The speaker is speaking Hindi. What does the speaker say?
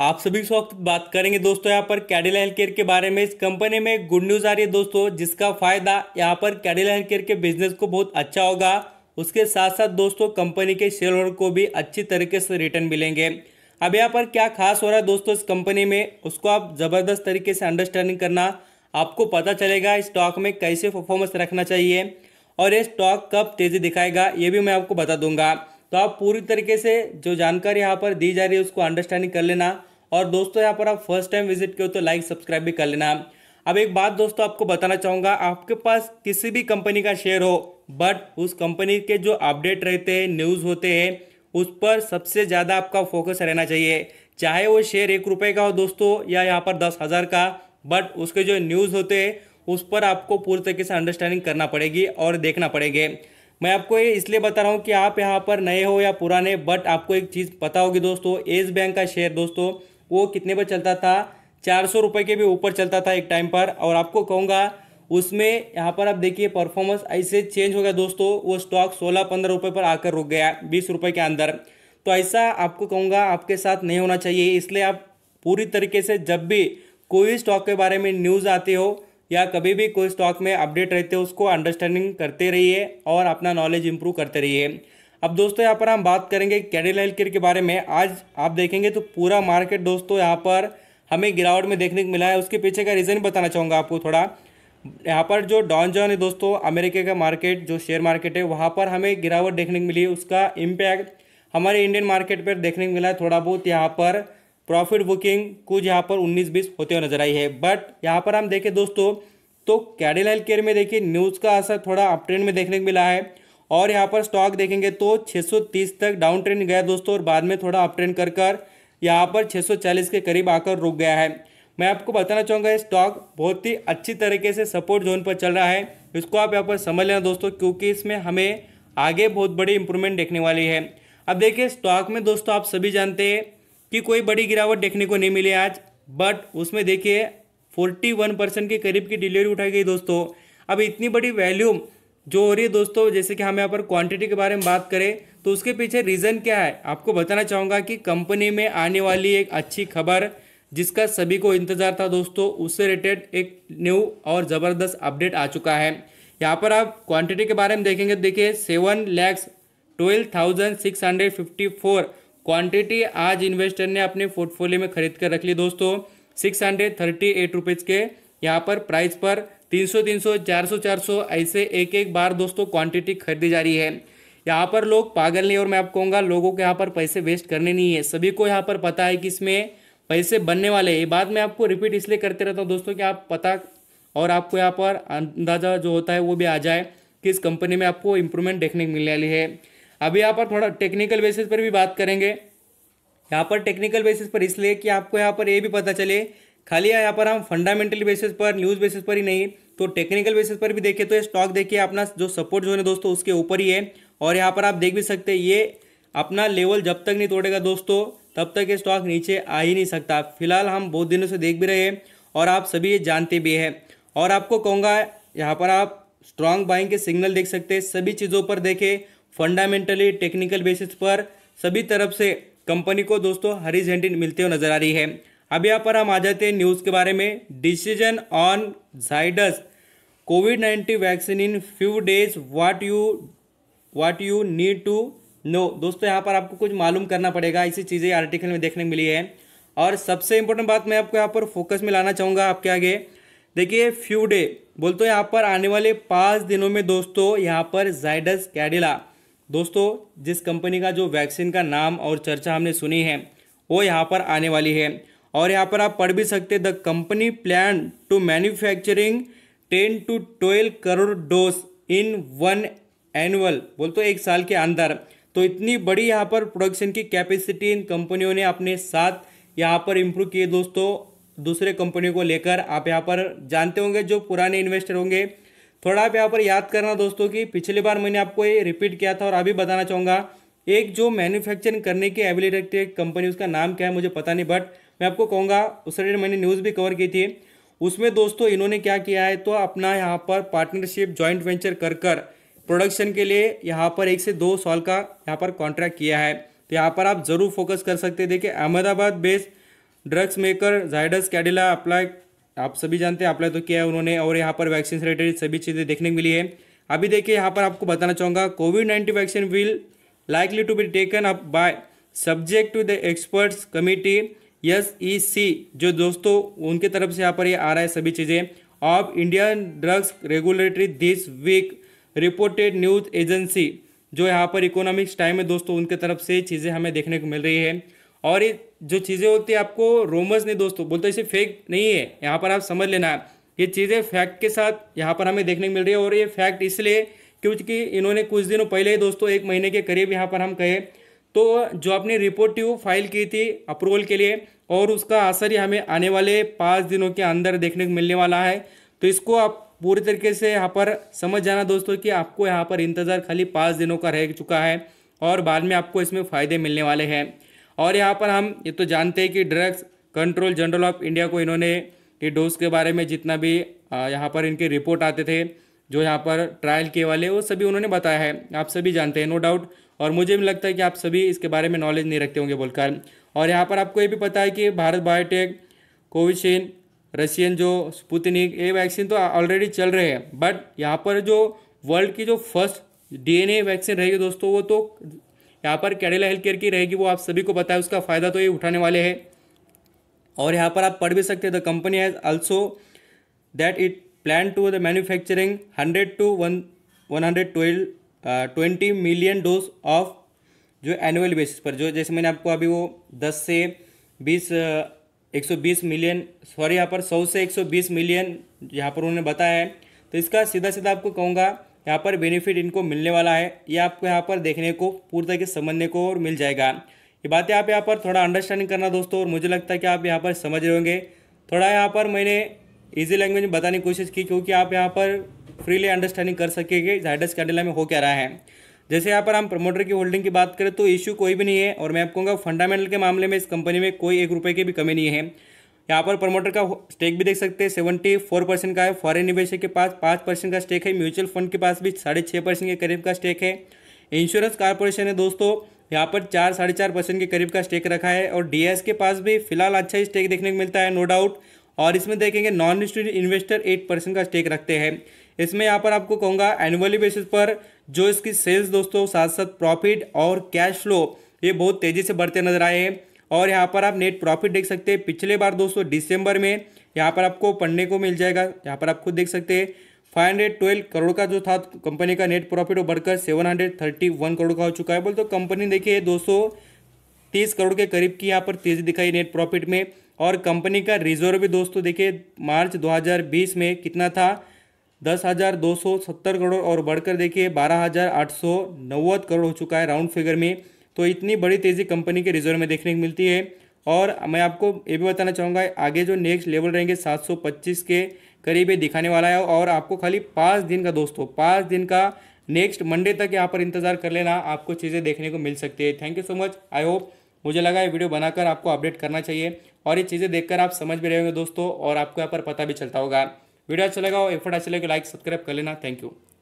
आप सभी से वक्त बात करेंगे दोस्तों यहाँ पर कैडिला हेल्थ केयर के बारे में इस कंपनी में गुड न्यूज़ आ रही है दोस्तों जिसका फायदा यहाँ पर कैडिला हेल्थ केयर के बिजनेस को बहुत अच्छा होगा उसके साथ साथ दोस्तों कंपनी के शेयर होल्डर को भी अच्छी तरीके से रिटर्न मिलेंगे अब यहाँ पर क्या खास हो रहा है दोस्तों इस कंपनी में उसको आप ज़बरदस्त तरीके से अंडरस्टैंडिंग करना आपको पता चलेगा स्टॉक में कैसे परफॉर्मेंस रखना चाहिए और ये स्टॉक कब तेज़ी दिखाएगा ये भी मैं आपको बता दूंगा तो आप पूरी तरीके से जो जानकारी यहाँ पर दी जा रही है उसको अंडरस्टैंडिंग कर लेना और दोस्तों यहाँ पर आप फर्स्ट टाइम विजिट करो तो लाइक सब्सक्राइब भी कर लेना अब एक बात दोस्तों आपको बताना चाहूँगा आपके पास किसी भी कंपनी का शेयर हो बट उस कंपनी के जो अपडेट रहते हैं न्यूज़ होते हैं उस पर सबसे ज़्यादा आपका फोकस रहना चाहिए चाहे वो शेयर एक रुपये का हो दोस्तों या यहाँ पर दस हज़ार का बट उसके जो न्यूज़ होते हैं उस पर आपको पूरी तरीके से अंडरस्टैंडिंग करना पड़ेगी और देखना पड़ेगा मैं आपको ये इसलिए बता रहा हूँ कि आप यहाँ पर नए हो या पुराने बट आपको एक चीज़ पता होगी दोस्तों एस बैंक का शेयर दोस्तों वो कितने पर चलता था चार सौ रुपये के भी ऊपर चलता था एक टाइम पर और आपको कहूँगा उसमें यहाँ पर आप देखिए परफॉर्मेंस ऐसे चेंज हो गया दोस्तों वो स्टॉक सोलह पंद्रह रुपये पर आकर रुक गया बीस रुपये के अंदर तो ऐसा आपको कहूँगा आपके साथ नहीं होना चाहिए इसलिए आप पूरी तरीके से जब भी कोई स्टॉक के बारे में न्यूज़ आती हो या कभी भी कोई स्टॉक में अपडेट रहते हो उसको अंडरस्टैंडिंग करते रहिए और अपना नॉलेज इंप्रूव करते रहिए अब दोस्तों यहाँ पर हम बात करेंगे कैडिल हेल्थ केयर के बारे में आज आप देखेंगे तो पूरा मार्केट दोस्तों यहाँ पर हमें गिरावट में देखने को मिला है उसके पीछे का रीज़न बताना चाहूँगा आपको थोड़ा यहाँ पर जो डॉन जॉन है दोस्तों अमेरिका का मार्केट जो शेयर मार्केट है वहाँ पर हमें गिरावट देखने को मिली उसका इम्पैक्ट हमारे इंडियन मार्केट पर देखने को मिला है थोड़ा बहुत यहाँ पर प्रॉफिट बुकिंग कुछ यहाँ पर 19 बीस होते हुए नजर आई है बट यहाँ पर हम देखें दोस्तों तो कैडिल हेल्थ केयर में देखिए न्यूज़ का असर थोड़ा अप ट्रेंड में देखने को मिला है और यहाँ पर स्टॉक देखेंगे तो 630 तक डाउन ट्रेंड गया दोस्तों और बाद में थोड़ा अप ट्रेंड कर कर यहाँ पर 640 के करीब आकर रुक गया है मैं आपको बताना चाहूँगा ये स्टॉक बहुत ही अच्छी तरीके से सपोर्ट जोन पर चल रहा है इसको आप यहाँ पर समझ लेना दोस्तों क्योंकि इसमें हमें आगे बहुत बड़ी इंप्रूवमेंट देखने वाली है अब देखिए स्टॉक में दोस्तों आप सभी जानते हैं कि कोई बड़ी गिरावट देखने को नहीं मिली आज बट उसमें देखिए फोर्टी वन परसेंट के करीब की डिलीवरी उठाई गई दोस्तों अब इतनी बड़ी वैल्यूम जो हो रही है दोस्तों जैसे कि हम यहाँ पर क्वांटिटी के बारे में बात करें तो उसके पीछे रीज़न क्या है आपको बताना चाहूँगा कि कंपनी में आने वाली एक अच्छी खबर जिसका सभी को इंतज़ार था दोस्तों उससे रिलेटेड एक न्यू और ज़बरदस्त अपडेट आ चुका है यहाँ पर आप क्वांटिटी के बारे में देखेंगे तो देखिए seven lakhs twelve thousand six hundred fifty four quantity आज इन्वेस्टर ने अपने पोर्टफोलियो में खरीद कर रख ली दोस्तों six hundred thirty eight rupees के यहाँ पर प्राइस पर तीन सौ तीन सौ चार सौ चार सौ ऐसे एक एक बार दोस्तों क्वांटिटी खरीदी जा रही है यहाँ पर लोग पागल नहीं और मैं आपको कहूँगा लोगों के यहाँ पर पैसे वेस्ट करने नहीं है सभी को यहाँ पर पता है कि इसमें पैसे बनने वाले हैं ये बात मैं आपको रिपीट इसलिए करते रहता हूँ दोस्तों कि आप पता और आपको यहाँ पर अंदाज़ा जो होता है वो भी आ जाए कि इस कंपनी में आपको इम्प्रूवमेंट देखने को मिलने वाली है अब यहाँ पर थोड़ा टेक्निकल बेसिस पर भी बात करेंगे यहाँ पर टेक्निकल बेसिस पर इसलिए कि आपको यहाँ पर ये भी पता चले खाली यहाँ पर हम फंडामेंटल बेसिस पर न्यूज़ बेसिस पर ही नहीं तो टेक्निकल बेसिस पर भी देखें तो ये स्टॉक देखिए अपना जो सपोर्ट जोन है दोस्तों उसके ऊपर ही है और यहाँ पर आप देख भी सकते हैं ये अपना लेवल जब तक नहीं तोड़ेगा दोस्तों तब तक ये स्टॉक नीचे आ ही नहीं सकता फिलहाल हम बहुत दिनों से देख भी रहे हैं और आप सभी ये जानते भी हैं और आपको कहूँगा यहाँ पर आप स्ट्रांग बाइंग के सिग्नल देख सकते हैं सभी चीज़ों पर देखें फंडामेंटली टेक्निकल बेसिस पर सभी तरफ से कंपनी को दोस्तों हरी झंडी मिलते हुए नजर आ रही है अब यहाँ पर हम आ जाते हैं न्यूज़ के बारे में decision on Zydus COVID nineteen vaccine in few days what you what you need to know दोस्तों यहाँ पर आपको कुछ मालूम करना पड़ेगा ऐसी चीज़ें आर्टिकल में देखने मिली है और सबसे इम्पोर्टेंट बात मैं आपको यहाँ पर फोकस में लाना चाहूँगा आपके आगे देखिए फ्यू डे बोलते यहाँ पर आने वाले पाँच दिनों में दोस्तों यहाँ पर जाइडस कैडिला दोस्तों जिस कंपनी का जो वैक्सीन का नाम और चर्चा हमने सुनी है वो यहाँ पर आने वाली है और यहाँ पर आप पढ़ भी सकते the company plan to manufacturing ten to twelve crore dose in one annual बोल तो एक साल के अंदर तो इतनी बड़ी यहाँ पर प्रोडक्शन की कैपेसिटी इन कंपनियों ने अपने साथ यहाँ पर इम्प्रूव किए दोस्तों दूसरे कंपनियों को लेकर आप यहाँ पर जानते होंगे जो पुराने इन्वेस्टर होंगे थोड़ा आप यहाँ पर याद करना दोस्तों कि पिछली बार मैंने आपको ये रिपीट किया था और अभी बताना चाहूँगा एक जो मैन्युफैक्चरिंग करने की एबिलिटी रखती है कंपनी उसका नाम क्या है मुझे पता नहीं बट मैं आपको कहूँगा उस रेट मैंने न्यूज़ भी कवर की थी उसमें दोस्तों इन्होंने क्या किया है तो अपना यहाँ पर पार्टनरशिप ज्वाइंट वेंचर कर कर प्रोडक्शन के लिए यहाँ पर एक से दो साल का यहाँ पर कॉन्ट्रैक्ट किया है तो यहाँ पर आप ज़रूर फोकस कर सकते हैं देखिए Ahmedabad based drugs maker Zydus Cadila apply आप सभी जानते हैं अप्लाई तो किया है उन्होंने और यहाँ पर वैक्सीन से रिलेटेड सभी चीज़ें देखने को मिली है अभी देखिए यहाँ पर आपको बताना चाहूँगा COVID nineteen vaccine will likely to be taken up by subject to the experts committee S E C जो दोस्तों उनके तरफ से यहाँ पर ये आ रहा है सभी चीज़ें of Indian drugs regulatory this week reported news agency जो यहाँ पर इकोनॉमिक्स टाइम है दोस्तों उनके तरफ से चीज़ें हमें देखने को मिल रही है और ये जो चीज़ें होती है आपको रोमर्स नहीं दोस्तों बोलते इसे फेक नहीं है यहाँ पर आप समझ लेना ये चीज़ें फैक्ट के साथ यहाँ पर हमें देखने को मिल रही है और ये फैक्ट इसलिए क्योंकि इन्होंने कुछ दिनों पहले ही दोस्तों एक महीने के करीब यहाँ पर हम कहे तो जो आपने रिपोर्ट वो फाइल की थी अप्रूवल के लिए और उसका असर ही हमें आने वाले पाँच दिनों के अंदर देखने को मिलने वाला है तो इसको आप पूरी तरीके से यहाँ पर समझ जाना दोस्तों कि आपको यहाँ पर इंतज़ार खाली पाँच दिनों का रह चुका है और बाद में आपको इसमें फ़ायदे मिलने वाले हैं और यहाँ पर हम ये तो जानते हैं कि drugs control general of India को इन्होंने ये डोज के बारे में जितना भी यहाँ पर इनके रिपोर्ट आते थे जो यहाँ पर ट्रायल किए वाले वो सभी उन्होंने बताया है आप सभी जानते हैं नो डाउट और मुझे भी लगता है कि आप सभी इसके बारे में नॉलेज नहीं रखते होंगे बोलकर और यहाँ पर आपको ये भी पता है कि भारत बायोटेक कोविशील्ड रशियन जो स्पुतनिक ये वैक्सीन तो ऑलरेडी चल रहे हैं बट यहाँ पर जो वर्ल्ड की जो फर्स्ट डीएनए वैक्सीन रहेगी दोस्तों वो तो यहाँ पर कैडिला हेल्थ केयर की रहेगी वो आप सभी को पता है उसका फ़ायदा तो ये उठाने वाले हैं और यहाँ पर आप पढ़ भी सकते हैं the company has also that it plan to the manufacturing hundred two one one hundred twelve twenty million dose of जो एनुअल बेसिस पर जो जैसे मैंने आपको अभी वो दस से बीस uh, एक सौ बीस मिलियन सॉरी यहाँ पर सौ से एक सौ बीस मिलियन यहाँ पर उन्होंने बताया है तो इसका सीधा सीधा आपको कहूँगा यहाँ पर बेनिफिट इनको मिलने वाला है ये आपको यहाँ पर देखने को पूरी तरीके से समझने को और मिल जाएगा ये बातें आप यहाँ पर थोड़ा अंडरस्टैंडिंग करना दोस्तों और मुझे लगता है कि आप यहाँ पर समझ रहे होंगे थोड़ा यहाँ पर मैंने ईजी लैंग्वेज में बताने की कोशिश की क्योंकि आप यहाँ पर फ्रीली अंडरस्टैंडिंग कर सकेंगे जाइडस कैंडला में हो क्या रहा है जैसे यहाँ पर हम प्रमोटर की होल्डिंग की बात करें तो इश्यू कोई भी नहीं है और मैं आपको कहूँगा फंडामेंटल के मामले में इस कंपनी में कोई एक रुपये की भी कमी नहीं है यहाँ पर प्रमोटर का स्टेक भी देख सकते हैं सेवेंटी फोर परसेंट का है फॉरेन निवेशक के पास पाँच परसेंट का स्टेक है म्यूचुअल फंड के पास भी साढ़े छः परसेंट के करीब का स्टेक है इंश्योरेंस कॉरपोरेशन है दोस्तों यहाँ पर चार साढ़े चार परसेंट के करीब का स्टेक रखा है और डीएस के पास भी फिलहाल अच्छा ही स्टेक देखने को मिलता है नो डाउट और इसमें देखेंगे non listed investor eight percent का स्टेक रखते हैं इसमें यहाँ पर आपको कहूँगा एनुअली बेसिस पर जो इसकी सेल्स दोस्तों साथ साथ प्रॉफिट और कैश फ्लो ये बहुत तेज़ी से बढ़ते नजर आए हैं और यहाँ पर आप नेट प्रॉफिट देख सकते हैं पिछले बार दोस्तों दिसंबर में यहाँ पर आपको पढ़ने को मिल जाएगा यहाँ पर आप खुद देख सकते हैं फाइव हंड्रेड ट्वेल्व करोड़ का जो था कंपनी का नेट प्रॉफिट वो बढ़कर seven hundred thirty one crore का हो चुका है बोल तो कंपनी देखिए दो सौ तीस करोड़ के करीब की यहाँ पर तेजी दिखाई नेट प्रॉफिट में और कंपनी का रिजर्व भी दोस्तों देखिए मार्च दो में कितना था दस हज़ार दो सौ सत्तर करोड़ और बढ़कर देखिए बारह हज़ार आठ सौ नव्वद करोड़ हो चुका है राउंड फिगर में तो इतनी बड़ी तेज़ी कंपनी के रिजर्व में देखने को मिलती है और मैं आपको ये भी बताना चाहूँगा आगे जो नेक्स्ट लेवल रहेंगे 725 के करीब ये दिखाने वाला है और आपको खाली पाँच दिन का दोस्तों पाँच दिन का नेक्स्ट मंडे तक यहाँ पर इंतज़ार कर लेना आपको चीज़ें देखने को मिल सकती है thank you so much I hope मुझे लगा ये वीडियो बनाकर आपको अपडेट करना चाहिए और ये चीज़ें देखकर आप समझ भी रहे दोस्तों और आपको यहाँ पर पता भी चलता होगा वीडियो अच्छा लगा हो एफर्ट अच्छा लगे लाइक सब्सक्राइब कर लेना थैंक यू